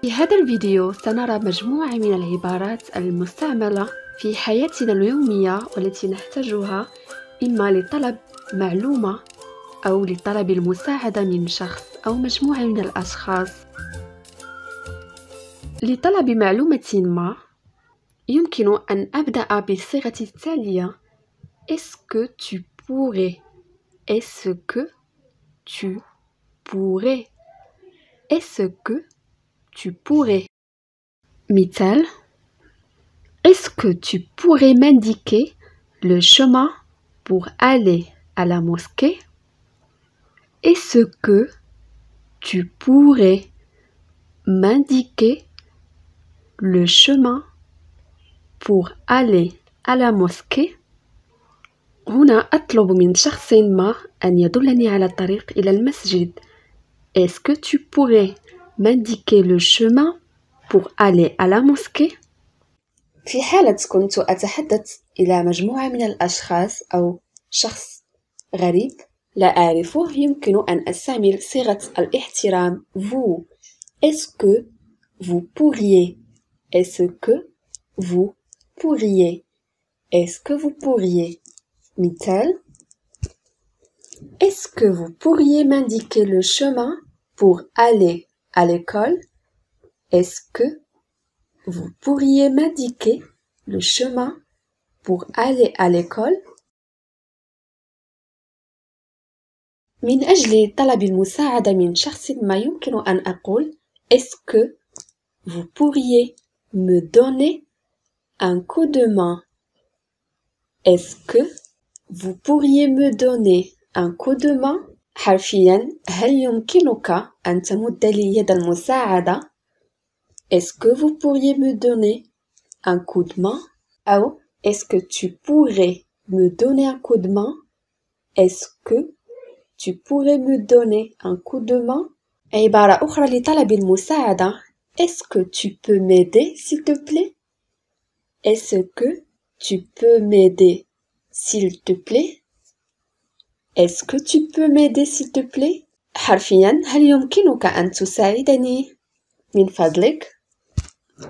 في هذا الفيديو سنرى مجموعة من العبارات المستعملة في حياتنا اليومية والتي نحتاجها إما لطلب معلومة أو لطلب المساعدة من شخص أو مجموعة من الأشخاص لطلب معلومة ما يمكن أن أبدأ بالصيغة التالية Est-ce que tu pourrais Est-ce que tu pourrais Est-ce que tu pourrais. mitel est-ce que tu pourrais m'indiquer le chemin pour aller à la mosquée Est-ce que tu pourrais m'indiquer le chemin pour aller à la mosquée Est-ce que tu pourrais m'indiquer le chemin pour aller à la mosquée في حالة كنت أتحدث إلى مجموعة من الأشخاص أو شخص غريب لا أعرفه يمكن أن أستعمل صيغة الاحترام vous Est-ce que vous pourriez Est-ce que vous pourriez Est-ce que vous pourriez Mittel Est-ce que vous pourriez m'indiquer le chemin pour aller à l'école, est-ce que vous pourriez m'indiquer le chemin pour aller à l'école من أجل طلب المساعدة من شخص ما يمكن أن أقول Est-ce que vous pourriez me donner un coup de main Est-ce que vous pourriez me donner un coup de main حرفيا هل يمكنك أن تمد لي est Est-ce que vous pourriez me donner un coup de main? Est-ce que tu pourrais me donner un coup de main? Est-ce que tu pourrais me donner un coup de main? عبارة أخرى لطلب Est-ce que tu peux m'aider s'il te plaît? Est-ce que tu peux m'aider s'il te plaît? Est-ce que tu peux m'aider s'il te plaît حرفيا هل يمكنك أن تساعدني من فضلك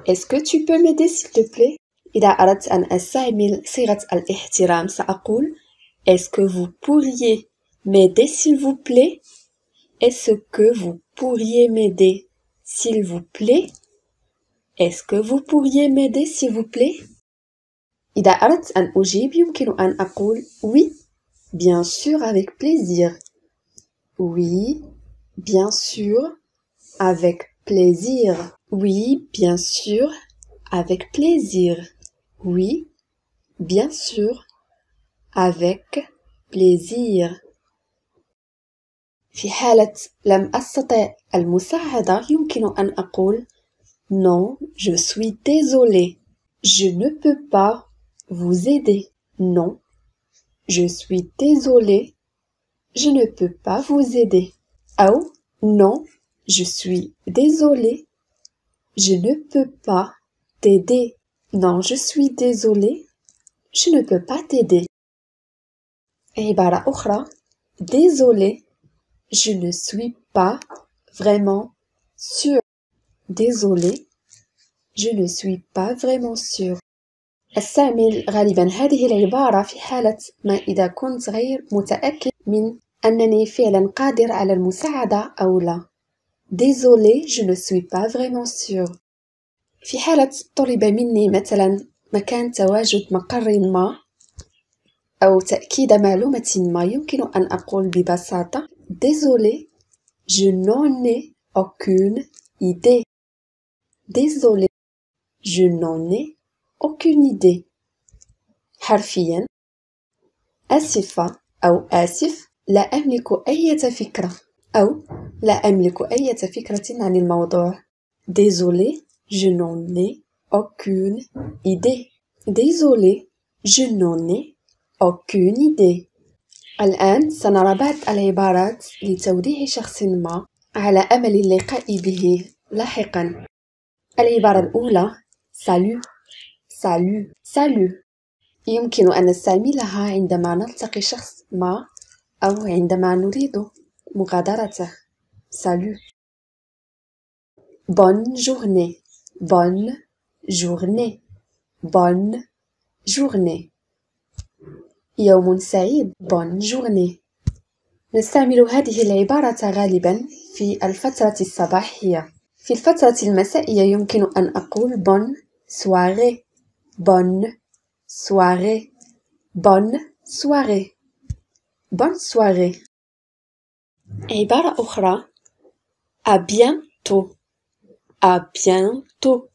Est-ce que tu peux m'aider s'il te plaît إذا أردت أن أستعمل صيغة الاحترام سأقول Est-ce que vous pourriez m'aider s'il vous plaît Est-ce que vous pourriez m'aider s'il vous plaît Est-ce que vous pourriez m'aider s'il vous plaît إذا أردت أن أجيب يمكن أن أقول Oui, Bien sûr, avec plaisir. Oui, bien sûr, avec plaisir. Oui, bien sûr, avec plaisir. Oui, bien sûr, avec plaisir. في حالة لم أستطع المساعدة يمكن Non, je suis désolé. Je ne peux pas vous aider. Non, je suis désolée, je ne peux pas vous aider. Ah oh, non, je suis désolée, je ne peux pas t'aider. Non, je suis désolée, je ne peux pas t'aider. bara revoir. désolée, je ne suis pas vraiment sûr. Désolée, je ne suis pas vraiment sûre. أستعمل غالبا هذه العبارة في حالة ما إذا كنت غير متأكد من أنني فعلا قادر على المساعدة أو لا. Désolé, je ne suis pas vraiment sûr. في حالة طلب مني مثلا مكان تواجد مقر ما أو تأكيد معلومة ما يمكن أن أقول ببساطة Désolé, je n'en ai aucune idée. Désolé, je n'en ai aucune idée حرفيا آسفة أو آسف لا أملك أي فكرة أو لا أملك أي فكرة عن الموضوع Désolé, je n'en ai aucune idée. Désolé, je n'en ai aucune idée. الآن سنرى بعض العبارات لتوضيح شخص ما على أمل اللقاء به لاحقا العبارة الأولى Salut سالو سالو يمكن أن نستعملها عندما نلتقي شخص ما أو عندما نريد مغادرته سالو بون جورني بون جورني بون جورني يوم سعيد بون جورني نستعمل هذه العبارة غالبا في الفترة الصباحية في الفترة المسائية يمكن أن أقول بون سواري Bonne soirée. Bonne soirée. Bonne soirée. عبارة أخرى à bientôt à bientôt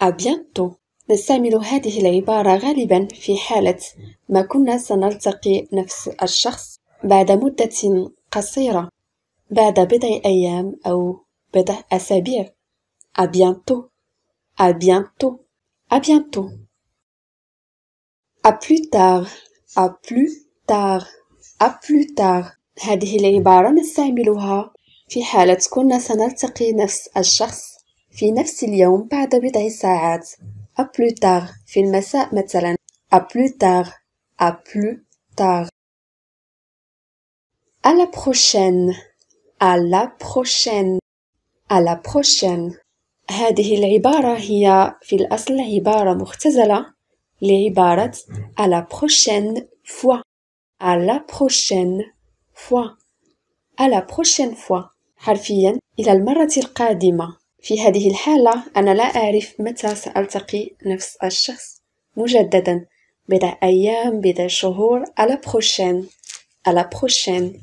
à bientôt نستعمل هذه العبارة غالبا في حالة ما كنا سنلتقي نفس الشخص بعد مدة قصيرة بعد بضع أيام أو بضع أسابيع à bientôt à bientôt À bientôt. À plus tard. À plus tard. À plus tard. هذه العبارة نستعملها في حالة كنا سنلتقي نفس الشخص في نفس اليوم بعد بضع ساعات. À plus tard في المساء مثلا. À plus tard. À plus tard. À la prochaine. À la prochaine. À la prochaine. هذه العبارة هي في الأصل عبارة مختزلة لعبارة à la prochaine fois à la prochaine fois à la prochaine fois حرفيا إلى المرة القادمة في هذه الحالة أنا لا أعرف متى سألتقي نفس الشخص مجددا بضع أيام بضع شهور à la prochaine à la prochaine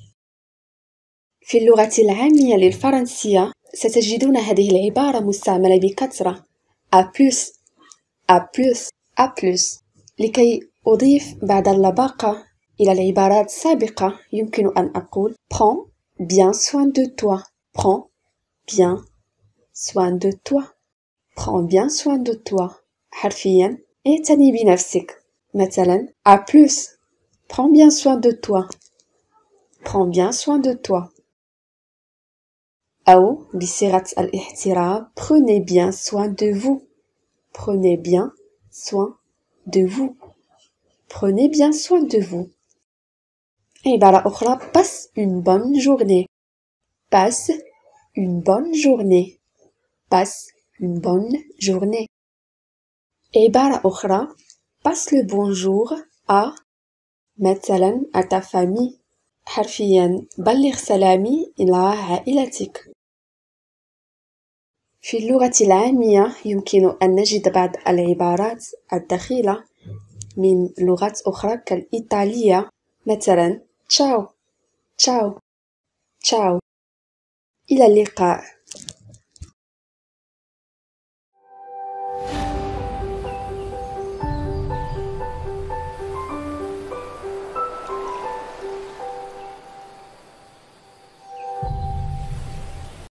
في اللغة العامية للفرنسية ستجدون هذه العبارة مستعملة بكثرة à plus à plus à plus لكي أضيف بعد اللباقة إلى العبارات السابقة يمكن أن أقول prends bien soin de toi prends bien soin de toi prends bien soin de toi حرفيا اعتني بنفسك مثلا à plus prends bien soin de toi prends bien soin de toi Ao al prenez bien soin de vous. Prenez bien soin de vous. Prenez bien soin de vous. Et bala okhra, passe une bonne journée. Passe une bonne journée. Passe une bonne journée. Et bala passe le bonjour à مثلا à ta famille. حرفيا بلغ سلامي في اللغة العامية يمكن أن نجد بعض العبارات الدخيلة من لغات أخرى كالإيطالية مثلا تشاو تشاو تشاو إلى اللقاء